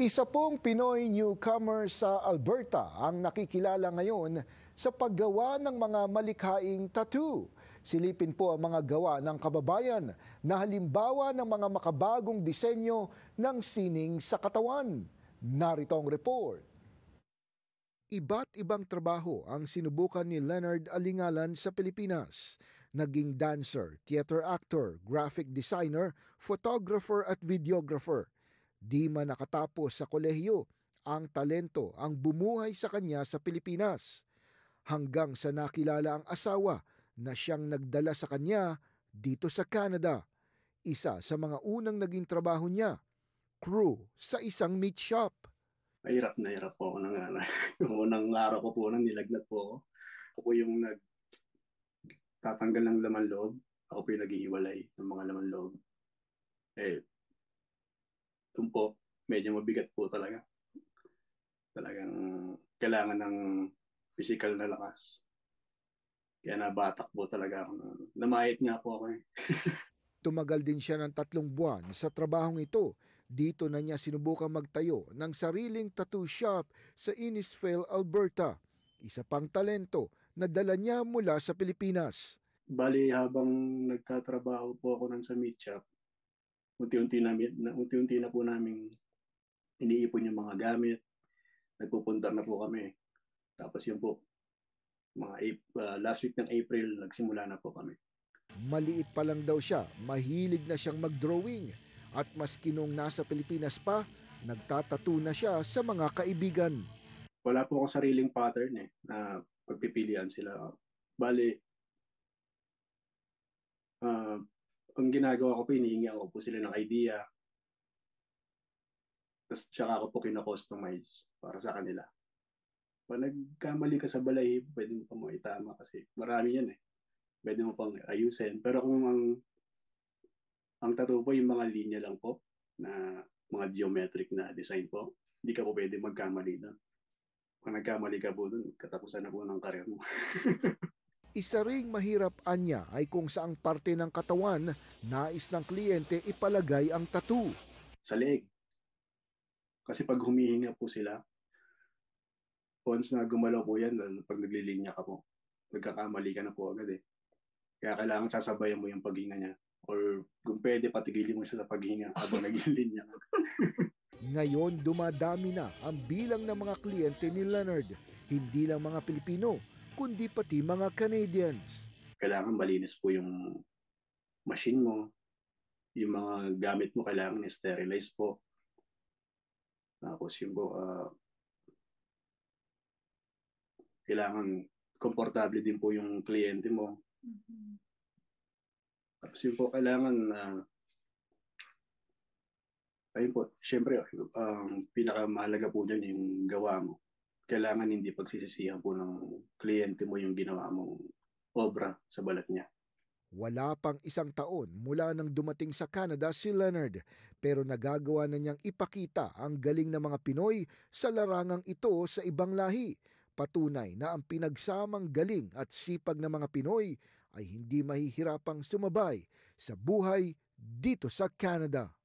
Isa pong Pinoy newcomer sa Alberta ang nakikilala ngayon sa paggawa ng mga malikhaing tattoo. Silipin po ang mga gawa ng kababayan na halimbawa ng mga makabagong disenyo ng sining sa katawan. Narito ang report. Iba't ibang trabaho ang sinubukan ni Leonard Alingalan sa Pilipinas. Naging dancer, theater actor, graphic designer, photographer at videographer – Di man nakatapos sa kolehiyo, ang talento ang bumuhay sa kanya sa Pilipinas. Hanggang sa nakilala ang asawa na siyang nagdala sa kanya dito sa Canada. Isa sa mga unang naging trabaho niya, crew sa isang meat shop. Mahirap na hirap po ng araw. Ano, yung unang araw ko po nang nilagnat po ako. po yung nag tatanggal ng laman loob. Ako po yung nag ng mga laman loob. Eh, momentum po, medyo mabigat po talaga. Talagang kailangan ng physical na lakas. Kaya nabatak po talaga ako. Namayit nga po ako eh. Tumagal din siya ng tatlong buwan sa trabahong ito. Dito na niya sinubukan magtayo ng sariling tattoo shop sa Innisfail, Alberta. Isa pang talento na dala niya mula sa Pilipinas. Bali, habang nagtatrabaho po ako ng sa meat shop, unti-unti namin na unti-unti na po namin iniipon yung mga gamit. Nagpupundar na po kami. Tapos yun po mga uh, last week ng April nagsimula na po kami. Maliit pa lang daw siya, mahilig na siyang mag-drawing at maski nung nasa Pilipinas pa, nagtatato na siya sa mga kaibigan. Wala po akong sariling pattern eh na pagpipilian sila. Bali, uh, ah, ang ginagawa ko po, hinihingi ako po sila ng idea. Tapos tsaka ako po kinakustomize para sa kanila. Pag nagkamali ka sa balay, pwede mo pa mo itama kasi marami yan eh. Pwede mo pang ayusin. Pero kung ang ang tattoo po yung mga linya lang po na mga geometric na design po, hindi ka po pwede magkamali doon. Kung nagkamali ka po doon, katapusan na po ng karir mo. Isa ring mahirap anya ay kung saang parte ng katawan nais ng kliyente ipalagay ang tattoo. Sa leg. Kasi pag humihinga po sila, once na gumalaw po yan, pag naglilinya ka po, nagkakamali ka na po agad eh. Kaya kailangan sasabayan mo yung paghinga niya. Or kung pwede, patigilin mo siya sa paghinga habang naglilinya ka. Ngayon, dumadami na ang bilang ng mga kliyente ni Leonard. Hindi lang mga Pilipino, kundi pati mga Canadians. Kailangan malinis po yung machine mo. Yung mga gamit mo kailangan sterilize po. Tapos yung po, uh, kailangan komportable din po yung kliyente mo. Mm-hmm. Tapos yung po, kailangan na uh, ayun po, syempre, ang um, pinakamahalaga po dyan yung gawa mo kailangan hindi pagsisisihan po ng kliyente mo yung ginawa mong obra sa balat niya. Wala pang isang taon mula nang dumating sa Canada si Leonard pero nagagawa na niyang ipakita ang galing ng mga Pinoy sa larangang ito sa ibang lahi. Patunay na ang pinagsamang galing at sipag ng mga Pinoy ay hindi mahihirapang sumabay sa buhay dito sa Canada.